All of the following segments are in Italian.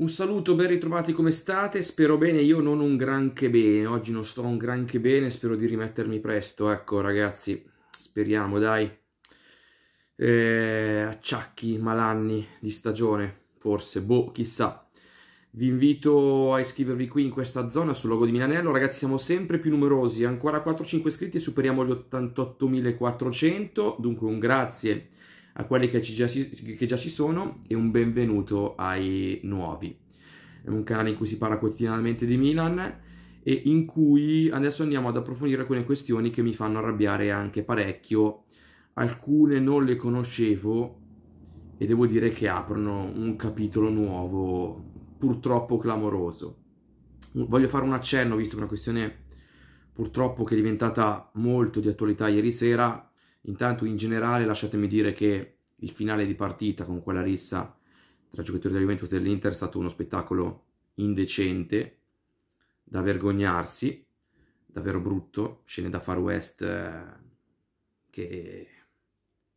Un saluto, ben ritrovati come state? Spero bene, io non un granché bene, oggi non sto un granché bene, spero di rimettermi presto, ecco ragazzi, speriamo dai. Eh, acciacchi, malanni di stagione, forse, boh, chissà. Vi invito a iscrivervi qui in questa zona sul logo di Milanello, ragazzi siamo sempre più numerosi, ancora 4-5 iscritti e superiamo gli 88.400, dunque un grazie a quelli che, già, che già ci sono e un benvenuto ai nuovi. È un canale in cui si parla quotidianamente di Milan e in cui adesso andiamo ad approfondire alcune questioni che mi fanno arrabbiare anche parecchio. Alcune non le conoscevo e devo dire che aprono un capitolo nuovo purtroppo clamoroso. Voglio fare un accenno, visto che è una questione purtroppo che è diventata molto di attualità ieri sera, Intanto in generale lasciatemi dire che il finale di partita con quella rissa tra giocatori della Juventus e dell'Inter è stato uno spettacolo indecente, da vergognarsi, davvero brutto, scene da Far West eh, che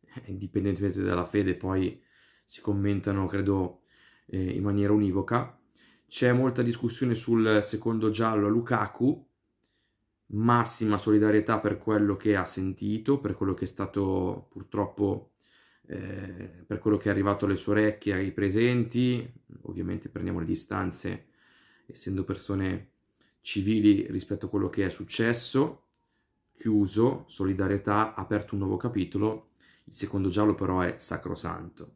eh, indipendentemente dalla fede poi si commentano credo eh, in maniera univoca. C'è molta discussione sul secondo giallo a Lukaku, massima solidarietà per quello che ha sentito, per quello che è stato purtroppo, eh, per quello che è arrivato alle sue orecchie, ai presenti. Ovviamente prendiamo le distanze, essendo persone civili rispetto a quello che è successo. Chiuso, solidarietà, aperto un nuovo capitolo. Il secondo giallo però è sacrosanto.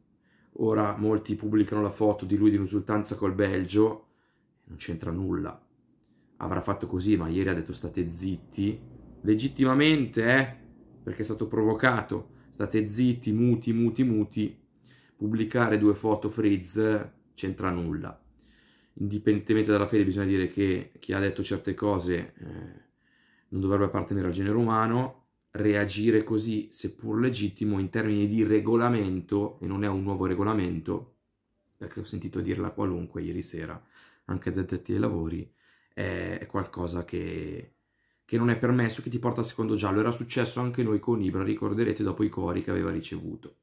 Ora molti pubblicano la foto di lui di un'esultanza col Belgio, non c'entra nulla avrà fatto così, ma ieri ha detto state zitti, legittimamente, eh, perché è stato provocato, state zitti, muti, muti, muti, pubblicare due foto frizz c'entra nulla. Indipendentemente dalla fede bisogna dire che chi ha detto certe cose eh, non dovrebbe appartenere al genere umano, reagire così, seppur legittimo, in termini di regolamento, e non è un nuovo regolamento, perché ho sentito dirla qualunque ieri sera, anche da detti ai lavori, è qualcosa che, che non è permesso, che ti porta al secondo giallo. Era successo anche noi con Ibra, ricorderete, dopo i cori che aveva ricevuto.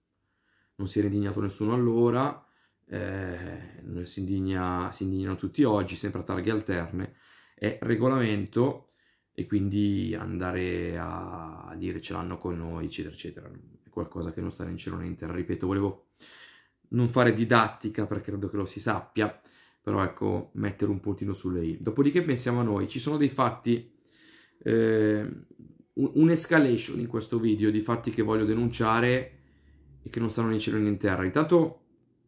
Non si era indignato nessuno allora, eh, si, indigna, si indignano tutti oggi, sempre a targhe alterne. È regolamento e quindi andare a dire ce l'hanno con noi, eccetera, eccetera, è qualcosa che non sta in cielo né in terra. Ripeto, volevo non fare didattica perché credo che lo si sappia, però ecco, mettere un puntino sulle i. Dopodiché pensiamo a noi, ci sono dei fatti, eh, un'escalation in questo video di fatti che voglio denunciare e che non stanno né in cielo né in terra. Intanto,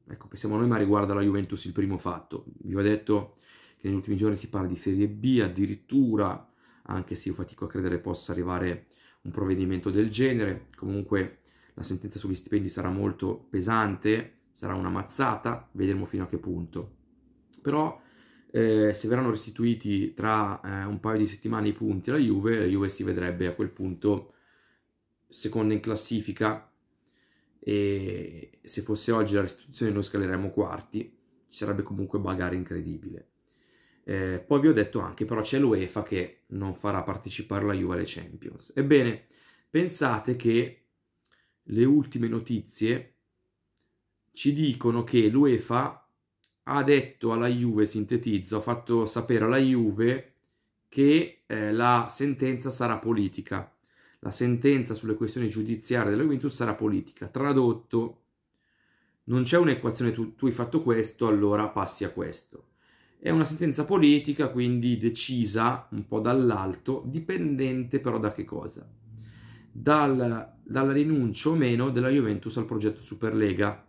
ecco, pensiamo a noi, ma riguarda la Juventus il primo fatto. Vi ho detto che negli ultimi giorni si parla di Serie B, addirittura, anche se io fatico a credere possa arrivare un provvedimento del genere, comunque la sentenza sugli stipendi sarà molto pesante, sarà una mazzata, vedremo fino a che punto però eh, se verranno restituiti tra eh, un paio di settimane i punti alla Juve, la Juve si vedrebbe a quel punto seconda in classifica e se fosse oggi la restituzione noi scaleremmo quarti, ci sarebbe comunque bagare incredibile. Eh, poi vi ho detto anche però c'è l'UEFA che non farà partecipare la Juve alle Champions. Ebbene, pensate che le ultime notizie ci dicono che l'UEFA ha detto alla Juve, sintetizzo, ha fatto sapere alla Juve che eh, la sentenza sarà politica. La sentenza sulle questioni giudiziarie della Juventus sarà politica. Tradotto, non c'è un'equazione, tu, tu hai fatto questo, allora passi a questo. È una sentenza politica, quindi decisa un po' dall'alto, dipendente però da che cosa? Dal, dalla rinuncia o meno della Juventus al progetto Superlega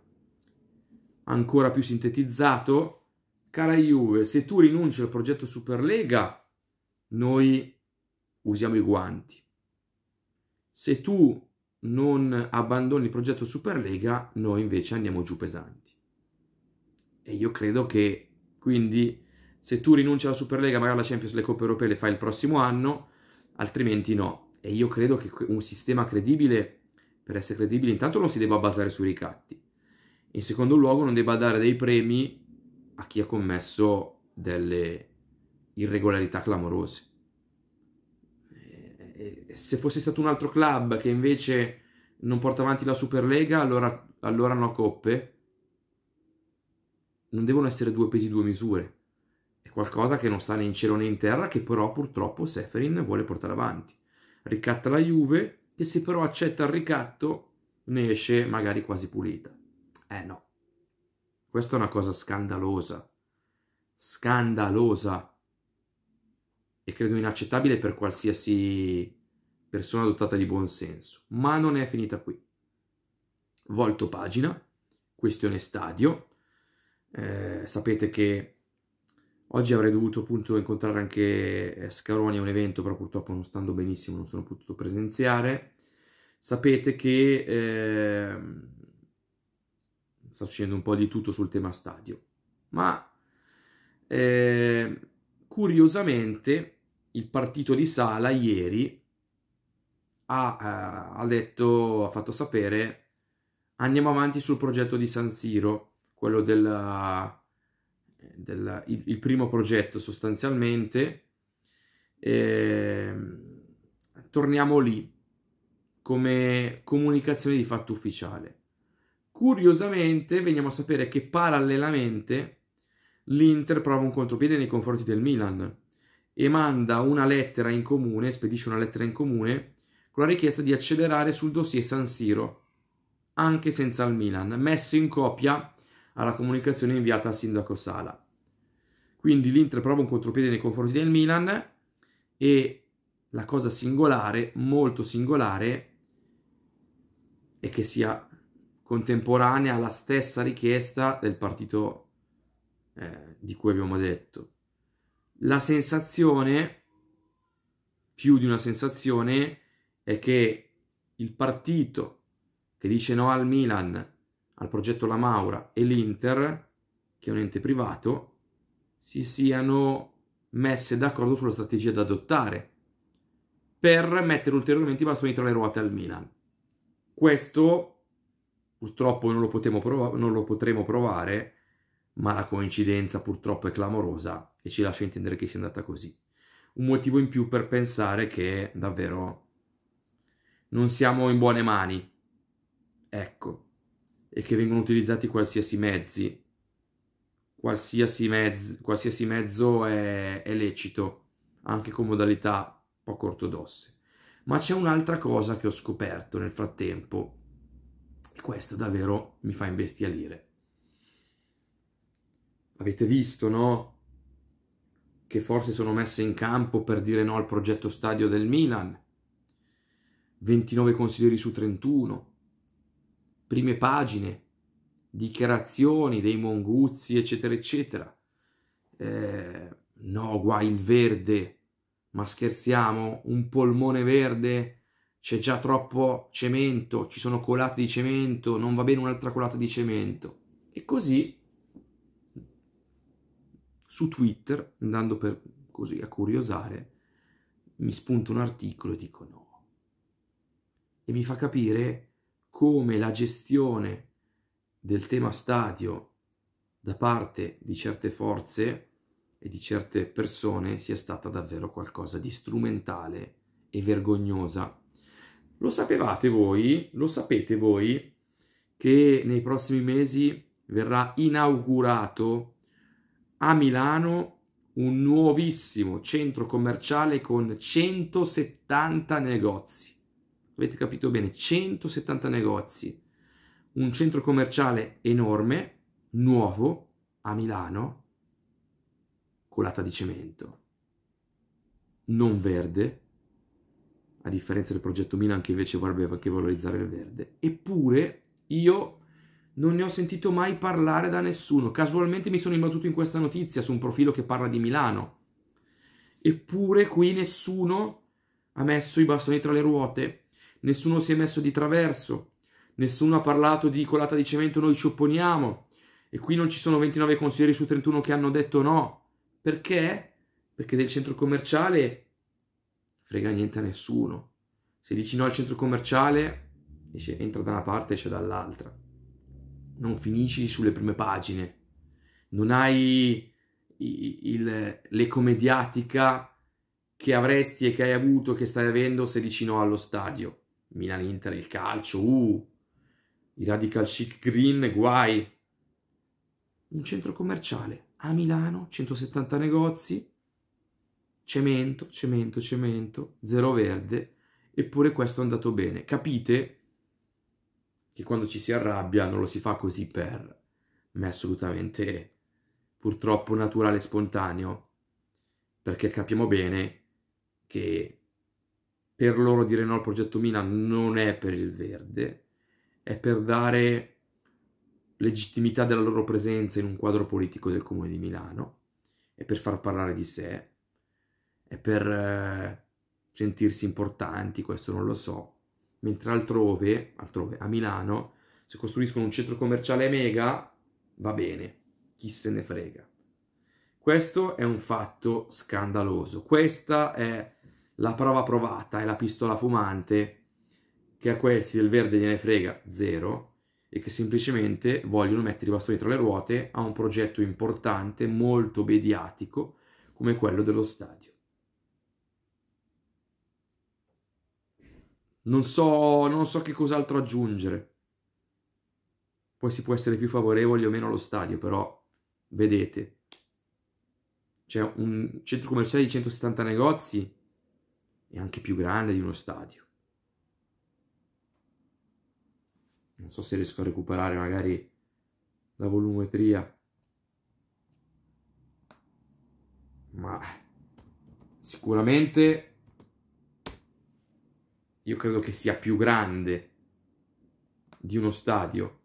ancora più sintetizzato, cara Juve, se tu rinunci al progetto Superlega, noi usiamo i guanti. Se tu non abbandoni il progetto Superlega, noi invece andiamo giù pesanti. E io credo che quindi se tu rinunci alla Superlega, magari la Champions le Coppe Europee le fai il prossimo anno, altrimenti no. E io credo che un sistema credibile, per essere credibile, intanto non si debba basare sui ricatti in secondo luogo non debba dare dei premi a chi ha commesso delle irregolarità clamorose. Eh, eh, se fosse stato un altro club che invece non porta avanti la Superlega, allora, allora no coppe. Non devono essere due pesi, due misure. È qualcosa che non sta né in cielo né in terra, che però purtroppo Seferin vuole portare avanti. Ricatta la Juve, che se però accetta il ricatto ne esce magari quasi pulita. Eh no. Questa è una cosa scandalosa. Scandalosa. E credo inaccettabile per qualsiasi persona dotata di buon senso. Ma non è finita qui. Volto pagina, questione stadio. Eh, sapete che oggi avrei dovuto appunto incontrare anche eh, Scaroni a un evento, però purtroppo non stando benissimo non sono potuto presenziare. Sapete che... Eh, sta succedendo un po' di tutto sul tema stadio, ma eh, curiosamente il partito di Sala ieri ha, eh, ha, detto, ha fatto sapere andiamo avanti sul progetto di San Siro, quello del, del il, il, primo progetto sostanzialmente, eh, torniamo lì come comunicazione di fatto ufficiale. Curiosamente veniamo a sapere che parallelamente l'Inter prova un contropiede nei confronti del Milan e manda una lettera in comune, spedisce una lettera in comune con la richiesta di accelerare sul dossier San Siro, anche senza il Milan, messo in copia alla comunicazione inviata al sindaco Sala. Quindi l'Inter prova un contropiede nei confronti del Milan e la cosa singolare, molto singolare, è che sia contemporanea alla stessa richiesta del partito eh, di cui abbiamo detto. La sensazione, più di una sensazione, è che il partito che dice no al Milan, al progetto La Maura e l'Inter, che è un ente privato, si siano messe d'accordo sulla strategia da adottare per mettere ulteriormente i bastoni tra le ruote al Milan. Questo Purtroppo non lo, prov- non lo potremo provare, ma la coincidenza purtroppo è clamorosa e ci lascia intendere che sia andata così. Un motivo in più per pensare che davvero non siamo in buone mani. Ecco, e che vengono utilizzati qualsiasi mezzi. Qualsiasi, mezz- qualsiasi mezzo è-, è lecito, anche con modalità poco ortodosse. Ma c'è un'altra cosa che ho scoperto nel frattempo questo davvero mi fa imbestialire. Avete visto, no? Che forse sono messe in campo per dire no al progetto stadio del Milan. 29 consiglieri su 31. Prime pagine, dichiarazioni dei Monguzzi, eccetera, eccetera. Eh, no, guai il verde. Ma scherziamo? Un polmone verde c'è già troppo cemento, ci sono colate di cemento, non va bene un'altra colata di cemento. E così su Twitter, andando per così a curiosare, mi spunta un articolo e dico no. E mi fa capire come la gestione del tema stadio da parte di certe forze e di certe persone sia stata davvero qualcosa di strumentale e vergognosa lo sapevate voi, lo sapete voi, che nei prossimi mesi verrà inaugurato a Milano un nuovissimo centro commerciale con 170 negozi. Avete capito bene, 170 negozi. Un centro commerciale enorme, nuovo, a Milano, colata di cemento. Non verde, a differenza del progetto Milan che invece vorrebbe che valorizzare il verde. Eppure io non ne ho sentito mai parlare da nessuno. Casualmente mi sono imbattuto in questa notizia su un profilo che parla di Milano. Eppure qui nessuno ha messo i bastoni tra le ruote, nessuno si è messo di traverso, nessuno ha parlato di colata di cemento noi ci opponiamo. E qui non ci sono 29 consiglieri su 31 che hanno detto no. Perché? Perché del centro commerciale frega niente a nessuno. Se dici no al centro commerciale, esce, entra da una parte, esce dall'altra. Non finisci sulle prime pagine. Non hai l'eco mediatica che avresti e che hai avuto, che stai avendo se dici no allo stadio. Milan-Inter, il calcio, uh, i radical chic green, guai. Un centro commerciale a Milano, 170 negozi, cemento, cemento, cemento, zero verde, eppure questo è andato bene. Capite che quando ci si arrabbia non lo si fa così per, ma è assolutamente purtroppo naturale e spontaneo, perché capiamo bene che per loro dire no al progetto Mina non è per il verde, è per dare legittimità della loro presenza in un quadro politico del comune di Milano e per far parlare di sé è per eh, sentirsi importanti, questo non lo so. Mentre altrove, altrove, a Milano, se costruiscono un centro commerciale mega, va bene, chi se ne frega. Questo è un fatto scandaloso. Questa è la prova provata, è la pistola fumante che a questi del verde gliene frega zero e che semplicemente vogliono mettere i bastoni tra le ruote a un progetto importante, molto mediatico, come quello dello stadio. Non so, non so che cos'altro aggiungere. Poi si può essere più favorevoli o meno allo stadio, però vedete, c'è un centro commerciale di 170 negozi e anche più grande di uno stadio. Non so se riesco a recuperare magari la volumetria. Ma sicuramente io credo che sia più grande di uno stadio.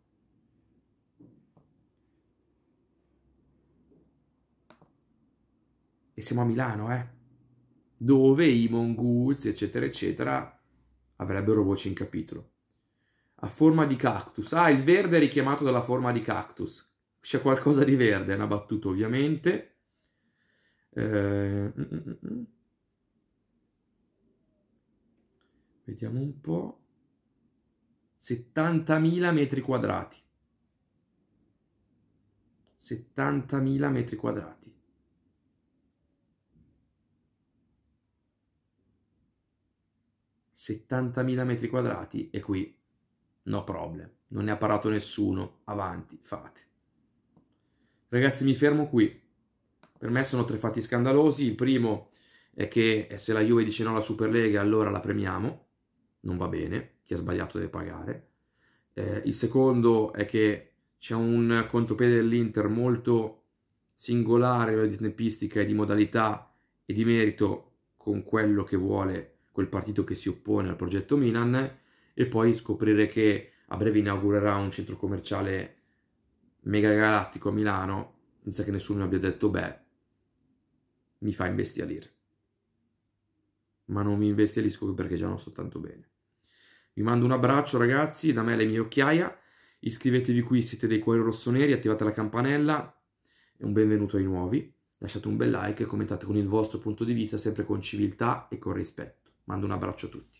E siamo a Milano, eh? Dove i mongoose, eccetera, eccetera, avrebbero voce in capitolo. A forma di cactus. Ah, il verde è richiamato dalla forma di cactus. C'è qualcosa di verde, è una battuta ovviamente. Eh... Mm, mm, mm, Vediamo un po'. 70.000 metri quadrati. 70.000 metri quadrati. Settantamila metri quadrati e qui no problem, non ne ha parlato nessuno, avanti, fate. Ragazzi mi fermo qui, per me sono tre fatti scandalosi, il primo è che eh, se la Juve dice no alla Superlega allora la premiamo, non va bene, chi ha sbagliato deve pagare. Eh, il secondo è che c'è un contropiede dell'Inter molto singolare di tempistica e di modalità e di merito con quello che vuole quel partito che si oppone al progetto Milan e poi scoprire che a breve inaugurerà un centro commerciale mega galattico a Milano senza che nessuno abbia detto beh mi fa imbestialire ma non mi imbestialisco perché già non sto tanto bene vi mando un abbraccio ragazzi, da me le mie occhiaia. Iscrivetevi qui siete dei cuori rossoneri, attivate la campanella e un benvenuto ai nuovi. Lasciate un bel like e commentate con il vostro punto di vista sempre con civiltà e con rispetto. Mando un abbraccio a tutti.